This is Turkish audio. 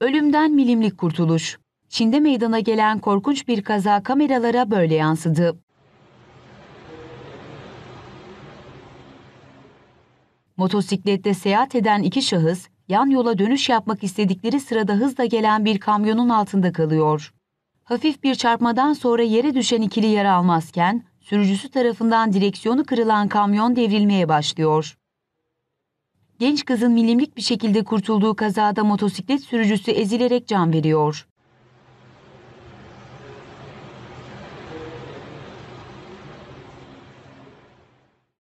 Ölümden milimlik kurtuluş. Çin'de meydana gelen korkunç bir kaza kameralara böyle yansıdı. Motosiklette seyahat eden iki şahıs yan yola dönüş yapmak istedikleri sırada hızla gelen bir kamyonun altında kalıyor. Hafif bir çarpmadan sonra yere düşen ikili yer almazken sürücüsü tarafından direksiyonu kırılan kamyon devrilmeye başlıyor genç kızın milimlik bir şekilde kurtulduğu kazada motosiklet sürücüsü ezilerek can veriyor.